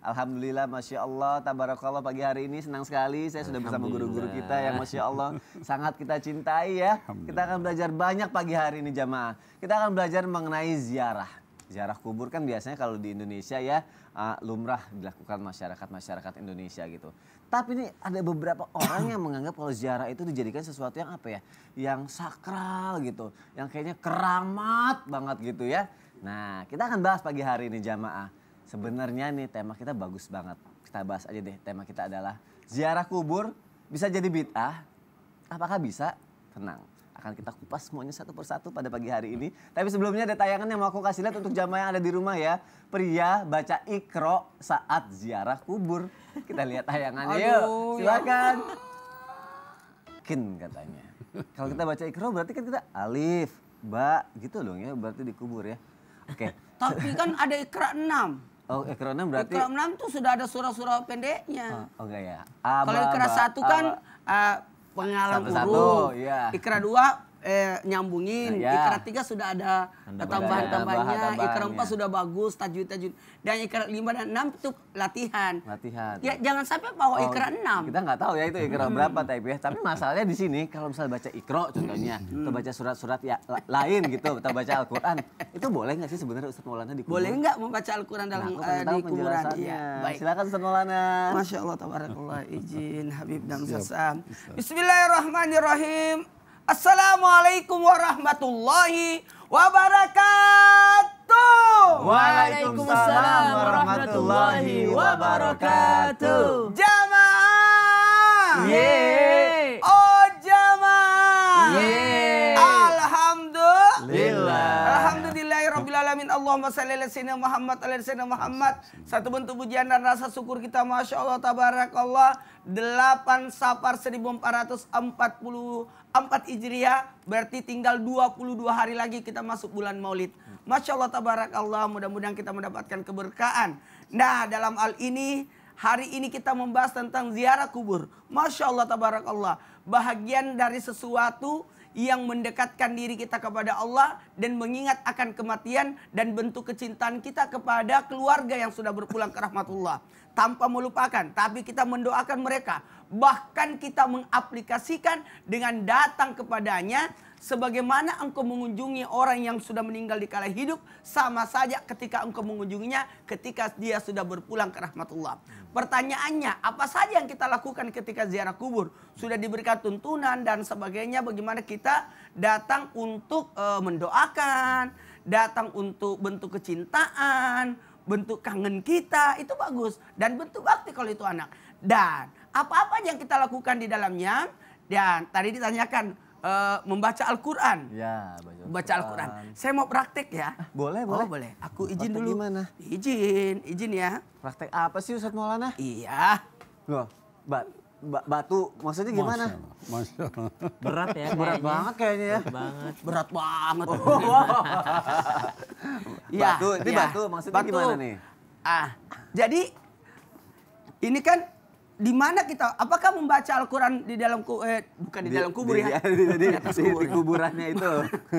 Alhamdulillah, Masya Allah, Tabarakallah pagi hari ini senang sekali. Saya sudah bersama guru-guru kita yang Masya Allah sangat kita cintai ya. Kita akan belajar banyak pagi hari ini jamaah. Kita akan belajar mengenai ziarah. Ziarah kubur kan biasanya kalau di Indonesia ya uh, lumrah dilakukan masyarakat-masyarakat Indonesia gitu. Tapi ini ada beberapa orang yang menganggap kalau ziarah itu dijadikan sesuatu yang apa ya? Yang sakral gitu, yang kayaknya keramat banget gitu ya. Nah kita akan bahas pagi hari ini jamaah Sebenarnya nih tema kita bagus banget. Kita bahas aja deh. Tema kita adalah ziarah kubur bisa jadi bid'ah. Apakah bisa? Tenang akan kita kupas semuanya satu persatu pada pagi hari ini. Tapi sebelumnya ada tayangan yang mau aku kasih lihat untuk jamaah yang ada di rumah ya. Pria baca ikro saat ziarah kubur. Kita lihat tayangannya Aduh, yuk. Ya Silakan. Kin katanya. Kalau kita baca ikro berarti kan kita alif, ba gitu dong ya berarti dikubur ya. Oke. Okay. Tapi kan ada ikra enam. Oh, ekronam eh, berarti Ikro 6 tuh sudah ada surah-surah pendeknya. Oh, oke okay, ya. Kalau ah, ikra satu ah, kan uh, ah, pengalaman satu, guru. Satu, ya. Ikra dua eh, nyambungin. Nah, ya. Ikrar tiga sudah ada tambahan-tambahannya. Ikrar empat sudah bagus, tajwid-tajwid. Dan ikrar lima dan enam itu latihan. Latihan. Ya jangan sampai bawa oh, ikrar enam. Kita nggak tahu ya itu ikrar hmm. berapa tapi ya. Tapi masalahnya di sini kalau misalnya baca ikro contohnya, hmm. atau baca surat-surat ya lain gitu, atau baca Al-Quran, itu boleh nggak sih sebenarnya Ustaz Maulana di Boleh nggak membaca Al-Quran dalam nah, uh, di kuburan? Iya. Baik. Silakan Ustaz Maulana. Masya Allah, tabarakallah, izin Habib dan Sasam. Bismillahirrahmanirrahim. Assalamualaikum warahmatullahi wabarakatuh. Waalaikumsalam warahmatullahi wabarakatuh. Jamaah. Yeah. Allahumma salli ala sayyidina Muhammad ala sayyidina Muhammad. Satu bentuk pujian dan rasa syukur kita Masya Allah tabarakallah. 8 Safar 1444 Hijriah berarti tinggal 22 hari lagi kita masuk bulan Maulid. Masya Allah tabarakallah mudah-mudahan kita mendapatkan keberkahan. Nah dalam hal ini Hari ini kita membahas tentang ziarah kubur. Masya Allah, tabarakallah. Bahagian dari sesuatu yang mendekatkan diri kita kepada Allah dan mengingat akan kematian dan bentuk kecintaan kita kepada keluarga yang sudah berpulang ke rahmatullah tanpa melupakan tapi kita mendoakan mereka bahkan kita mengaplikasikan dengan datang kepadanya sebagaimana engkau mengunjungi orang yang sudah meninggal di kala hidup sama saja ketika engkau mengunjunginya ketika dia sudah berpulang ke rahmatullah. Pertanyaannya, apa saja yang kita lakukan ketika ziarah kubur? Sudah diberikan tuntunan dan sebagainya bagaimana kita datang untuk e, mendoakan, datang untuk bentuk kecintaan, bentuk kangen kita, itu bagus dan bentuk bakti kalau itu anak. Dan apa-apa yang kita lakukan di dalamnya dan tadi ditanyakan uh, membaca Al-Qur'an. Ya, baca Al-Qur'an. Saya mau praktek ya. Boleh, boleh. Oh, boleh. Aku izin praktek dulu. gimana? Izin, izin ya. Praktek apa sih Ustaz Maulana? Iya. Loh, ba ba batu maksudnya gimana? Masya Allah. Berat ya. Berat kayaknya. banget kayaknya ya. Berat banget. Berat banget. Oh, wow. ya, batu, ini ya. batu maksudnya batu. gimana nih? Ah, jadi ini kan di mana kita apakah membaca Al-Qur'an di dalam eh, bukan di, di dalam kubur di, ya di, di, di, di, di kuburannya itu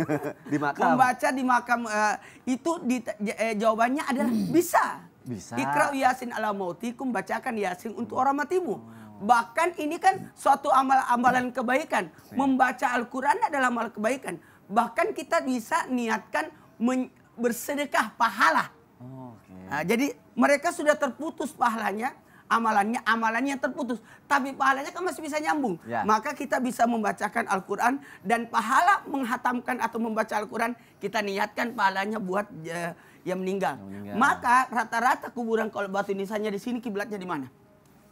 di makam membaca di makam eh, itu di, eh, jawabannya adalah hmm. bisa bisa Iqra yasin ala mautikum bacakan yasin untuk hmm. orang matimu bahkan ini kan suatu amal-amalan kebaikan iya. membaca Al-Qur'an adalah amal kebaikan bahkan kita bisa niatkan men, bersedekah pahala oh, okay. nah, jadi mereka sudah terputus pahalanya amalannya amalannya terputus tapi pahalanya kan masih bisa nyambung ya. maka kita bisa membacakan Al-Qur'an dan pahala menghatamkan atau membaca Al-Qur'an kita niatkan pahalanya buat uh, yang meninggal. meninggal maka rata-rata kuburan kalau batu nisannya di sini kiblatnya di mana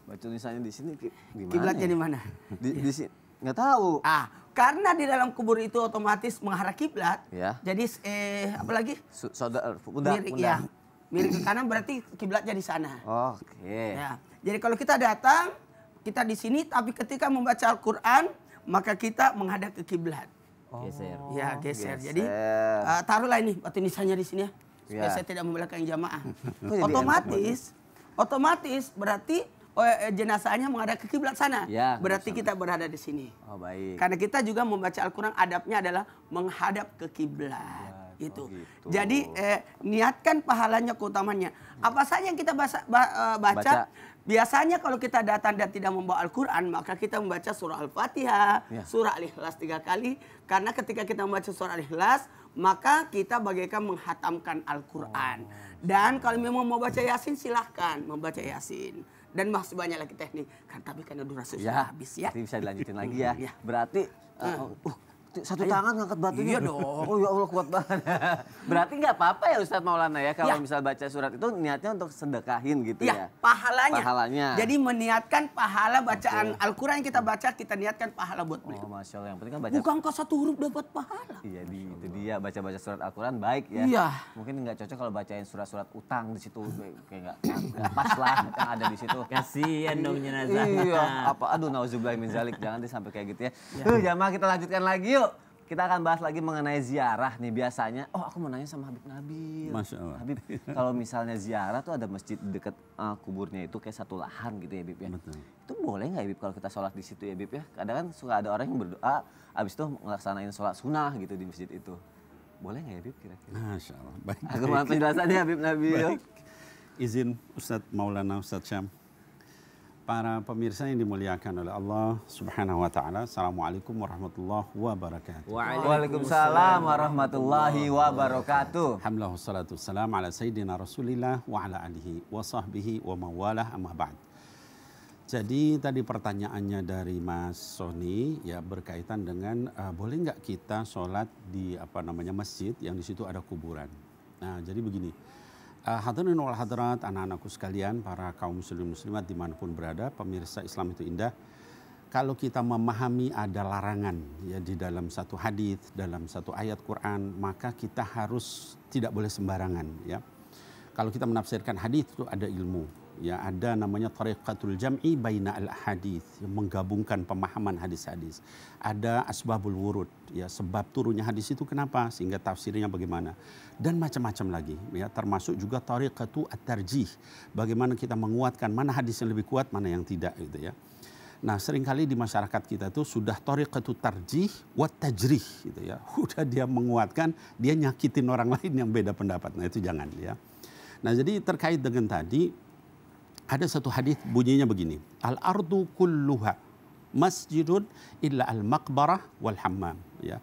batu nisannya di sini kiblatnya di mana di, di sini nggak tahu ah karena di dalam kubur itu otomatis mengarah kiblat ya. jadi eh apalagi saudara so, mirip ya miring ke kanan berarti kiblatnya di sana. Oke. Okay. Ya. Jadi kalau kita datang, kita di sini tapi ketika membaca Al-Qur'an, maka kita menghadap ke kiblat. Oh. Geser. Ya, geser. geser. Jadi uh, taruhlah ini batu nisannya di sini ya. Supaya ya. saya tidak membelakangi jamaah. otomatis otomatis berarti oh, jenazahnya menghadap ke kiblat sana. Ya, berarti kita berada di sini. Oh, baik. Karena kita juga membaca Al-Qur'an adabnya adalah menghadap ke kiblat itu. Oh, gitu. Jadi eh, niatkan pahalanya keutamannya. Apa saja yang kita baca, eh, baca, baca. biasanya kalau kita datang dan tidak membawa Al-Qur'an, maka kita membaca surah Al-Fatihah, ya. surah Al-Ikhlas tiga kali karena ketika kita membaca surah Al-Ikhlas, maka kita bagaikan menghatamkan Al-Qur'an. Oh. Dan kalau memang mau baca Yasin silahkan membaca Yasin dan masih banyak lagi teknik. Kan tapi karena durasi ya, sudah habis ya. Nanti bisa dilanjutin lagi ya. ya. Berarti uh, uh, satu Ayo. tangan ngangkat batunya. Iya dong. Oh ya Allah kuat banget. Berarti nggak apa-apa ya Ustadz Maulana ya kalau ya. misal baca surat itu niatnya untuk sedekahin gitu ya. ya. Pahalanya. Pahalanya. Jadi meniatkan pahala bacaan okay. Al-Quran yang kita baca kita niatkan pahala buat beliau. Oh Masya Allah yang penting kan baca. Bukan kok satu huruf dapat pahala. Iya di, itu dia baca-baca surat Al-Quran baik ya. Iya. Mungkin nggak cocok kalau bacain surat-surat utang di situ kayak nggak pas lah yang ada di situ. Kasihan dong jenazah. Iya. Apa aduh nauzubillah min jangan sampai kayak gitu ya. ya. Uh, jamaah kita lanjutkan lagi yuk. Kita akan bahas lagi mengenai ziarah nih biasanya. Oh aku mau nanya sama Habib Nabil. Masya Allah. Habib, kalau misalnya ziarah tuh ada masjid deket uh, kuburnya itu kayak satu lahan gitu ya Habib ya. Betul. Itu boleh nggak Habib kalau kita sholat di situ ya Habib ya? Kadang kan suka ada orang yang berdoa, abis itu ngelaksanain sholat sunnah gitu di masjid itu. Boleh nggak ya Habib kira-kira? Masya Allah. Baik, Aku mau penjelasannya Habib Nabil. Baik. Izin Ustadz Maulana Ustadz Syam para pemirsa yang dimuliakan oleh Allah Subhanahu wa taala. Assalamualaikum warahmatullahi wabarakatuh. Waalaikumsalam warahmatullahi wabarakatuh. Alhamdulillah wassalatu wassalamu ala sayyidina Rasulillah wa ala alihi wa sahbihi wa mawalah amma ba'd. Jadi tadi pertanyaannya dari Mas Sony ya berkaitan dengan uh, boleh nggak kita sholat di apa namanya masjid yang di situ ada kuburan. Nah jadi begini, Eh, hadirin wal hadirat, anak-anakku sekalian, para kaum muslim muslimat dimanapun berada, pemirsa Islam itu indah. Kalau kita memahami ada larangan ya di dalam satu hadis, dalam satu ayat Quran, maka kita harus tidak boleh sembarangan ya. Kalau kita menafsirkan hadis itu ada ilmu ya ada namanya tariqatul jam'i baina al hadis yang menggabungkan pemahaman hadis-hadis. Ada asbabul wurud ya sebab turunnya hadis itu kenapa sehingga tafsirnya bagaimana dan macam-macam lagi ya termasuk juga tariqatu at-tarjih bagaimana kita menguatkan mana hadis yang lebih kuat mana yang tidak gitu ya. Nah seringkali di masyarakat kita itu sudah tariqatu tarjih wa tajrih gitu ya. Sudah dia menguatkan, dia nyakitin orang lain yang beda pendapat. Nah itu jangan ya. Nah jadi terkait dengan tadi ada satu hadis bunyinya begini. Al-ardu kulluha masjidun illa al-maqbarah wal hammam. Ya.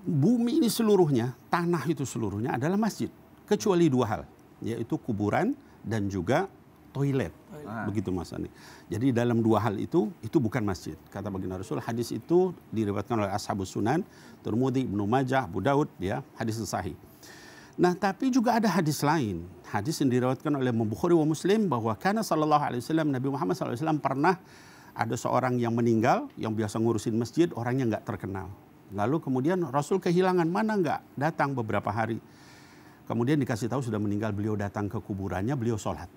Bumi ini seluruhnya, tanah itu seluruhnya adalah masjid. Kecuali dua hal, yaitu kuburan dan juga toilet. Begitu Mas Ani. Jadi dalam dua hal itu, itu bukan masjid. Kata baginda Rasul, hadis itu diriwatkan oleh Ashabus Sunan, Turmudi, Ibnu Majah, Abu Daud, ya, hadis sahih. Nah, tapi juga ada hadis lain. Hadis yang diriwayatkan oleh Bukhari wa Muslim bahwa karena sallallahu alaihi wasallam Nabi Muhammad sallallahu alaihi wasallam pernah ada seorang yang meninggal yang biasa ngurusin masjid, orangnya nggak terkenal. Lalu kemudian Rasul kehilangan mana nggak datang beberapa hari. Kemudian dikasih tahu sudah meninggal, beliau datang ke kuburannya, beliau sholat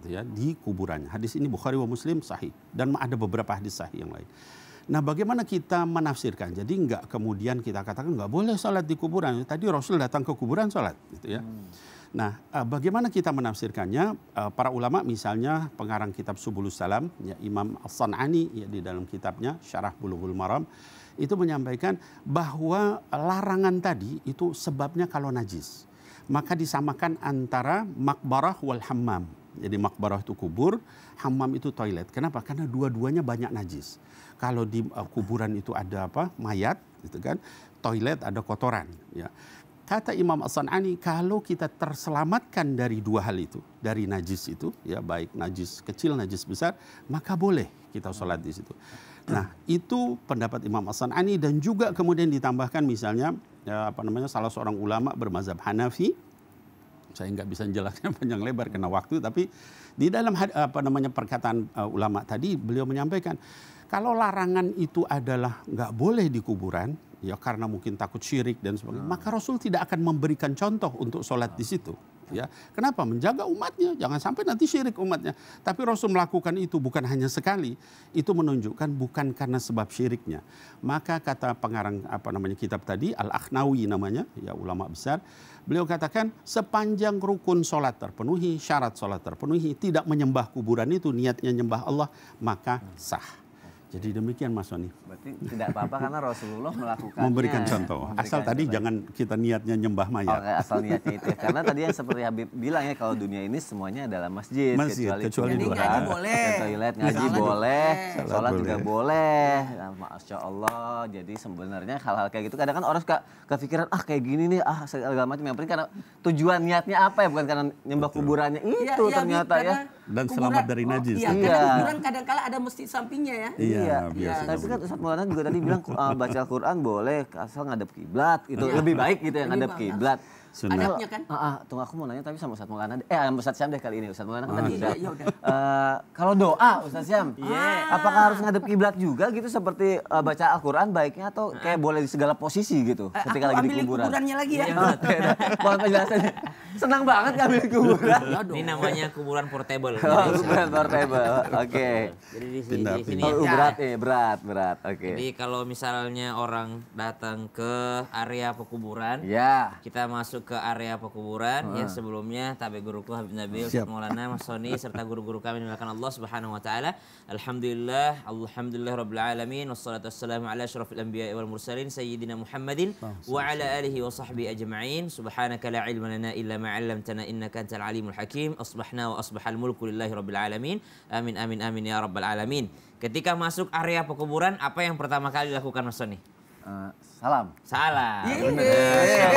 gitu ya di kuburannya. Hadis ini Bukhari wa Muslim sahih dan ada beberapa hadis sahih yang lain. Nah bagaimana kita menafsirkan? Jadi nggak kemudian kita katakan nggak boleh sholat di kuburan. Tadi Rasul datang ke kuburan sholat, gitu ya. Hmm. Nah eh, bagaimana kita menafsirkannya? Eh, para ulama misalnya pengarang kitab Subulus Salam, ya Imam As-San'ani ya, di dalam kitabnya Syarah Bulughul Maram, itu menyampaikan bahwa larangan tadi itu sebabnya kalau najis. Maka disamakan antara makbarah wal hammam jadi makbarah itu kubur, hammam itu toilet. Kenapa? Karena dua-duanya banyak najis. Kalau di uh, kuburan itu ada apa? Mayat, gitu kan? Toilet ada kotoran. Ya. Kata Imam As-San'ani, kalau kita terselamatkan dari dua hal itu, dari najis itu, ya baik najis kecil, najis besar, maka boleh kita sholat di situ. Nah, itu pendapat Imam As-San'ani dan juga kemudian ditambahkan misalnya ya, apa namanya salah seorang ulama bermazhab Hanafi saya nggak bisa menjelaskan panjang lebar karena waktu tapi di dalam apa namanya perkataan uh, ulama tadi beliau menyampaikan kalau larangan itu adalah nggak boleh di kuburan ya karena mungkin takut syirik dan sebagainya hmm. maka Rasul tidak akan memberikan contoh untuk sholat hmm. di situ ya. Kenapa? Menjaga umatnya, jangan sampai nanti syirik umatnya. Tapi Rasul melakukan itu bukan hanya sekali, itu menunjukkan bukan karena sebab syiriknya. Maka kata pengarang apa namanya kitab tadi Al-Akhnawi namanya, ya ulama besar, beliau katakan sepanjang rukun salat terpenuhi, syarat salat terpenuhi, tidak menyembah kuburan itu niatnya nyembah Allah, maka sah. Jadi demikian Mas Soni. Berarti tidak apa-apa karena Rasulullah melakukan memberikan contoh. Memberikan asal tadi jangan kita niatnya nyembah mayat. Oh, asal niatnya itu. karena tadi yang seperti Habib bilang ya kalau dunia ini semuanya adalah masjid, masjid kecuali, kecuali jadi dua. ngaji boleh. Ke toilet ngaji Salah boleh, boleh. sholat boleh. juga boleh. Nah, Masya Allah. Jadi sebenarnya hal-hal kayak gitu kadang kan orang suka kepikiran ah kayak gini nih ah segala macam yang penting karena tujuan niatnya apa ya bukan karena nyembah Betul. kuburannya iya, itu ya, ternyata ya. Karena dan kuburan, selamat dari oh, najis. iya, iya. kadang-kala ada mesti sampingnya ya. Iya, iya. Biasa. Iya. Tapi kan Ustaz Maulana juga tadi bilang uh, baca Al-Quran boleh asal ngadep kiblat gitu. Iya. Lebih baik gitu yang ngadep kiblat. Sunnah. Adabnya kan? Uh, uh, tunggu aku mau nanya tapi sama Ustaz Maulana. Eh sama Ustaz Syam deh kali ini Ustaz Maulana kan ah, tadi. Iya, iya, Uh, kalau doa Ustaz Syam, yeah. apakah harus ngadep kiblat juga gitu seperti uh, baca Al-Quran baiknya atau kayak boleh di segala posisi gitu uh, ketika lagi di kuburan? kuburannya lagi ya. ya. Mohon penjelasannya. Senang banget ngambil kuburan. Ini namanya kuburan portable. Oh, kuburan portable. Oke. Okay. Jadi di sini, di sini oh, ya. berat ya, berat, berat. Oke. Okay. Jadi kalau misalnya orang datang ke area pekuburan, ya. Kita masuk ke area pekuburan hmm. yang sebelumnya tabe guruku Habib Nabil, Siap. Maulana, Mas Soni serta guru-guru kami dimuliakan Allah Subhanahu wa taala. Alhamdulillah, alhamdulillah rabbil alamin wassalatu wassalamu ala asyrafil anbiya wal mursalin sayyidina Muhammadin wa ala alihi wa sahbihi ajma'in. Subhanaka la ilma lana illa bima 'allamtana innaka antal alimul hakim asbahna wa asbahal mulku lillahi rabbil alamin amin amin amin ya rabbal alamin ketika masuk area pekuburan apa yang pertama kali dilakukan Mas Sony Uh, eh, salam. Salam. Iya.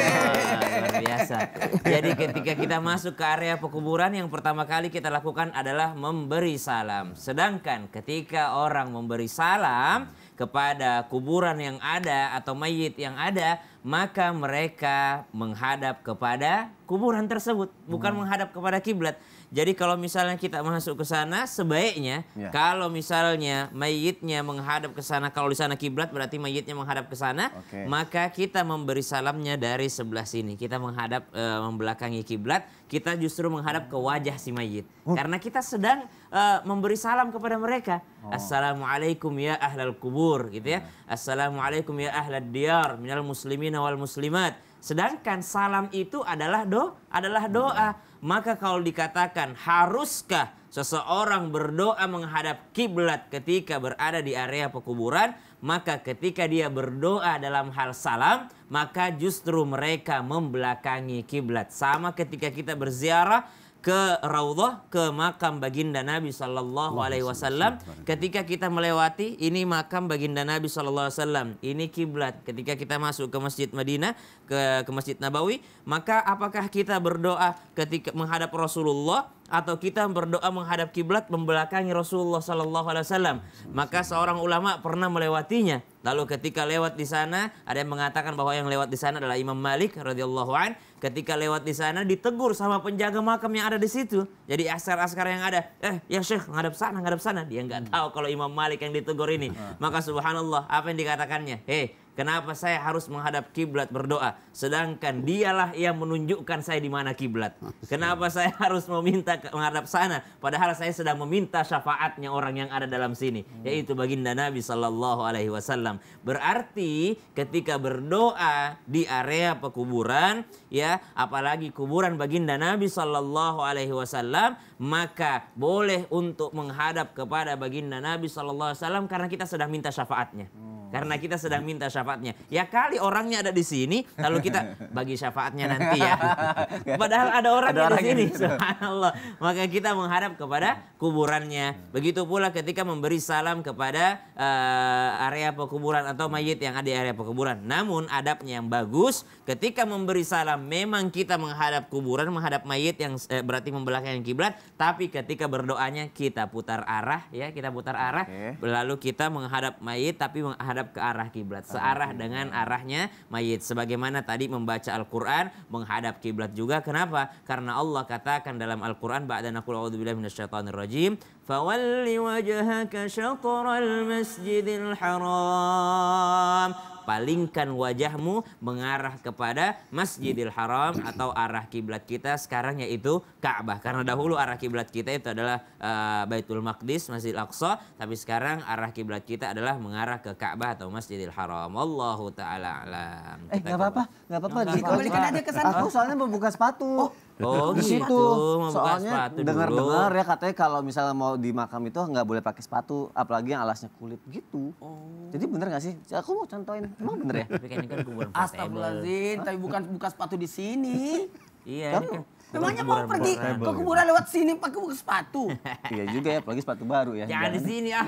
Luar biasa. Jadi ketika kita masuk ke area pekuburan yang pertama kali kita lakukan adalah memberi salam. Sedangkan ketika orang memberi salam, hmm kepada kuburan yang ada atau mayit yang ada, maka mereka menghadap kepada kuburan tersebut, bukan hmm. menghadap kepada kiblat. Jadi kalau misalnya kita masuk ke sana sebaiknya ya. kalau misalnya mayitnya menghadap ke sana kalau di sana kiblat berarti mayitnya menghadap ke sana okay. maka kita memberi salamnya dari sebelah sini. Kita menghadap e, membelakangi kiblat, kita justru menghadap ke wajah si mayit. Oh. Karena kita sedang e, memberi salam kepada mereka. Oh. Assalamualaikum ya ahlal kubur gitu ya. ya. Assalamualaikum ya ahlal diyar minal muslimin wal muslimat. Sedangkan salam itu adalah do adalah doa. Maka kalau dikatakan haruskah seseorang berdoa menghadap kiblat ketika berada di area pekuburan, maka ketika dia berdoa dalam hal salam, maka justru mereka membelakangi kiblat. Sama ketika kita berziarah, ke raudhah ke makam baginda Nabi Shallallahu Alaihi Wasallam ketika kita melewati ini makam baginda Nabi Shallallahu Alaihi Wasallam ini kiblat ketika kita masuk ke masjid Madinah ke ke masjid Nabawi maka apakah kita berdoa ketika menghadap Rasulullah atau kita berdoa menghadap kiblat membelakangi Rasulullah Sallallahu Alaihi Wasallam. Maka seorang ulama pernah melewatinya. Lalu ketika lewat di sana, ada yang mengatakan bahwa yang lewat di sana adalah Imam Malik radhiyallahu an. Ketika lewat di sana ditegur sama penjaga makam yang ada di situ. Jadi askar-askar yang ada, eh ya Syekh ngadap sana, ngadap sana. Dia nggak hmm. tahu kalau Imam Malik yang ditegur ini. Hmm. Maka subhanallah, apa yang dikatakannya? Hei, Kenapa saya harus menghadap kiblat berdoa sedangkan dialah yang menunjukkan saya di mana kiblat? Kenapa saya harus meminta menghadap sana padahal saya sedang meminta syafaatnya orang yang ada dalam sini yaitu baginda Nabi sallallahu alaihi wasallam. Berarti ketika berdoa di area pekuburan ya apalagi kuburan baginda Nabi sallallahu alaihi wasallam maka boleh untuk menghadap kepada baginda Nabi sallallahu alaihi wasallam karena kita sedang minta syafaatnya karena oh. kita sedang minta syafaatnya. Ya kali orangnya ada di sini, lalu kita bagi syafaatnya nanti ya. Padahal ada orang ada di sini, subhanallah. Maka kita menghadap kepada kuburannya. Begitu pula ketika memberi salam kepada uh, area pekuburan atau mayit yang ada di area pekuburan. Namun adabnya yang bagus, ketika memberi salam memang kita menghadap kuburan, menghadap mayit yang eh, berarti membelakangi kiblat, tapi ketika berdoanya kita putar arah ya, kita putar arah, okay. lalu kita menghadap mayit tapi menghadap menghadap ke arah kiblat, searah dengan arahnya mayit. Sebagaimana tadi membaca Al-Qur'an menghadap kiblat juga. Kenapa? Karena Allah katakan dalam Al-Qur'an ba'da naqul a'udzubillahi rajim, "Fawalli wajhaka syatral masjidil haram." palingkan wajahmu mengarah kepada Masjidil Haram atau arah kiblat kita sekarang yaitu Ka'bah. Karena dahulu arah kiblat kita itu adalah uh, Baitul Maqdis, Masjid Al-Aqsa, tapi sekarang arah kiblat kita adalah mengarah ke Ka'bah atau Masjidil Haram. Allahu taala alam. Eh, nggak apa-apa, nggak apa-apa. Dikembalikan aja ke sana. Aku soalnya mau sepatu. Oh. Oh di situ. Gitu. Soalnya dengar-dengar ya katanya kalau misalnya mau di makam itu nggak boleh pakai sepatu, apalagi yang alasnya kulit gitu. Oh. Jadi bener nggak sih? Ya, aku mau contohin, emang bener ya? kan, kan Astagfirullahaladzim, tapi bukan buka sepatu di sini. iya. Kan, Emangnya mau pergi ke gitu. kuburan lewat sini pakai buku sepatu? iya juga ya, apalagi sepatu baru ya. Jangan, di sini ah.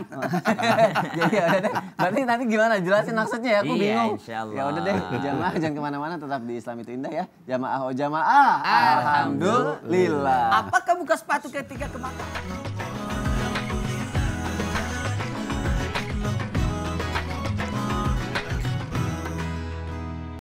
Jadi ya udah deh. Berarti nanti gimana? Jelasin maksudnya ya, aku iya, bingung. Ya udah deh, jamaah jangan kemana-mana, tetap di Islam itu indah ya. Jamaah oh jamaah. Alhamdulillah. Alhamdulillah. Apakah buka sepatu ketika ke makam?